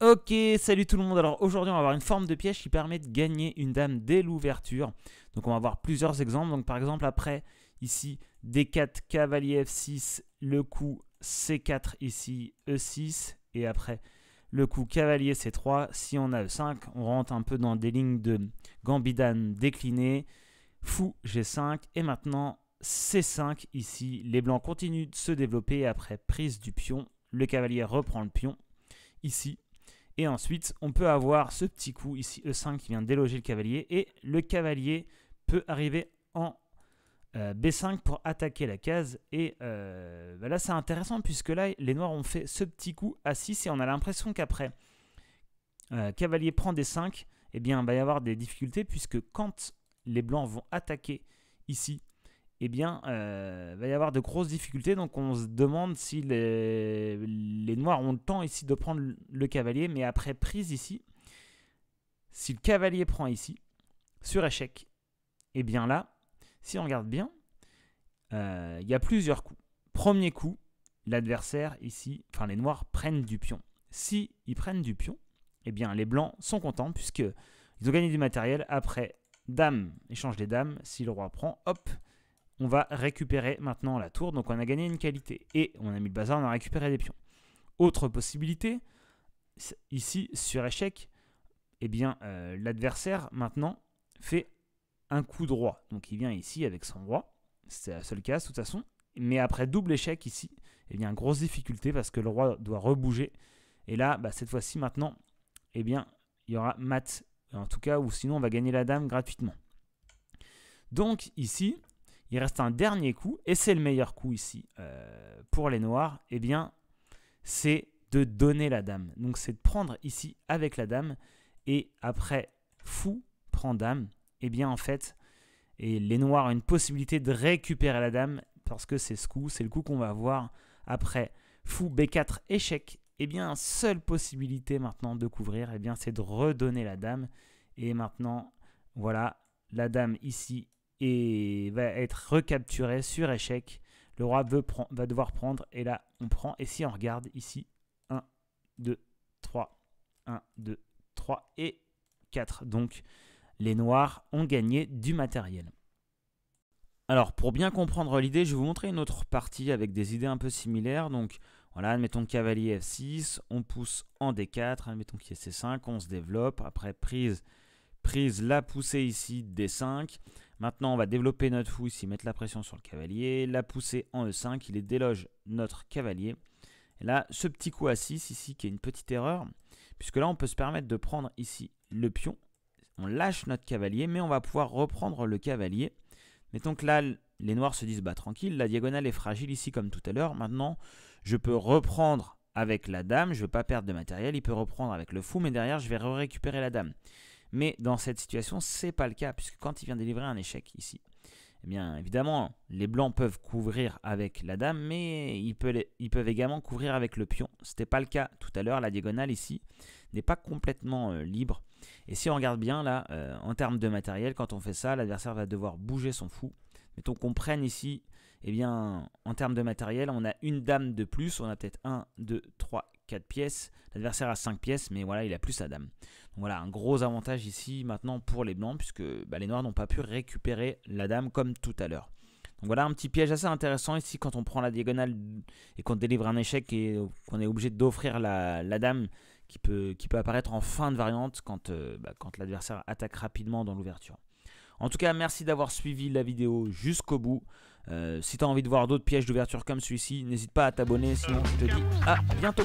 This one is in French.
Ok, salut tout le monde. Alors aujourd'hui, on va avoir une forme de piège qui permet de gagner une dame dès l'ouverture. Donc on va avoir plusieurs exemples. Donc par exemple, après, ici, D4, cavalier F6, le coup C4 ici, E6, et après le coup cavalier C3. Si on a E5, on rentre un peu dans des lignes de gambidane déclinées. Fou G5, et maintenant C5 ici. Les blancs continuent de se développer après prise du pion. Le cavalier reprend le pion. Ici, et ensuite, on peut avoir ce petit coup ici, E5 qui vient déloger le cavalier. Et le cavalier peut arriver en euh, B5 pour attaquer la case. Et euh, bah là, c'est intéressant puisque là, les noirs ont fait ce petit coup à 6 et on a l'impression qu'après, euh, cavalier prend des 5 et eh bien, il va y avoir des difficultés puisque quand les blancs vont attaquer ici, eh bien, euh, il va y avoir de grosses difficultés. Donc, on se demande si les, les noirs ont le temps ici de prendre le cavalier, mais après prise ici, si le cavalier prend ici, sur échec, et eh bien là, si on regarde bien, euh, il y a plusieurs coups. Premier coup, l'adversaire ici, enfin les noirs prennent du pion. Si ils prennent du pion, et eh bien les blancs sont contents puisque ils ont gagné du matériel. Après, dame, échange des dames, si le roi prend, hop, on va récupérer maintenant la tour. Donc on a gagné une qualité et on a mis le bazar, on a récupéré des pions. Autre possibilité, ici sur échec, eh bien euh, l'adversaire maintenant fait un coup droit. Donc il vient ici avec son roi, c'est la seule case de toute façon. Mais après double échec ici, a eh bien grosse difficulté parce que le roi doit rebouger. Et là, bah, cette fois-ci maintenant, eh bien il y aura mat. En tout cas, ou sinon on va gagner la dame gratuitement. Donc ici, il reste un dernier coup, et c'est le meilleur coup ici euh, pour les noirs. Eh bien, c'est de donner la dame. Donc c'est de prendre ici avec la dame et après fou prend dame. Et eh bien en fait, et les noirs ont une possibilité de récupérer la dame parce que c'est ce coup, c'est le coup qu'on va avoir après fou B4 échec. Et eh bien seule possibilité maintenant de couvrir, et eh bien c'est de redonner la dame. Et maintenant, voilà, la dame ici et va être recapturée sur échec. Le roi veut va devoir prendre. Et là, on prend. Et si on regarde ici, 1, 2, 3. 1, 2, 3 et 4. Donc, les noirs ont gagné du matériel. Alors, pour bien comprendre l'idée, je vais vous montrer une autre partie avec des idées un peu similaires. Donc, voilà, admettons cavalier F6, on pousse en D4, admettons qu'il y ait C5, on se développe. Après, prise, prise, la poussée ici, D5. Maintenant, on va développer notre fou ici, mettre la pression sur le cavalier, la pousser en E5, il est déloge notre cavalier. là, ce petit coup à 6 ici qui est une petite erreur, puisque là, on peut se permettre de prendre ici le pion. On lâche notre cavalier, mais on va pouvoir reprendre le cavalier. Mettons que là, les noirs se disent, bah tranquille, la diagonale est fragile ici comme tout à l'heure. Maintenant, je peux reprendre avec la dame, je ne veux pas perdre de matériel, il peut reprendre avec le fou, mais derrière, je vais récupérer la dame. Mais dans cette situation, ce n'est pas le cas, puisque quand il vient délivrer un échec ici, eh bien évidemment, les blancs peuvent couvrir avec la dame, mais ils peuvent, également couvrir avec le pion. Ce n'était pas le cas tout à l'heure, la diagonale ici n'est pas complètement euh, libre. Et si on regarde bien là, euh, en termes de matériel, quand on fait ça, l'adversaire va devoir bouger son fou mettons qu'on prenne ici, eh bien, en termes de matériel, on a une dame de plus. On a peut-être 1, 2, 3, 4 pièces. L'adversaire a 5 pièces, mais voilà, il a plus sa dame. Donc voilà, un gros avantage ici maintenant pour les blancs, puisque bah, les noirs n'ont pas pu récupérer la dame comme tout à l'heure. Donc voilà un petit piège assez intéressant ici quand on prend la diagonale et qu'on délivre un échec et qu'on est obligé d'offrir la, dame qui peut, qui peut apparaître en fin de variante quand, euh, bah, quand l'adversaire attaque rapidement dans l'ouverture. En tout cas, merci d'avoir suivi la vidéo jusqu'au bout. Euh, si tu as envie de voir d'autres pièges d'ouverture comme celui-ci, n'hésite pas à t'abonner. Sinon, je te dis à bientôt.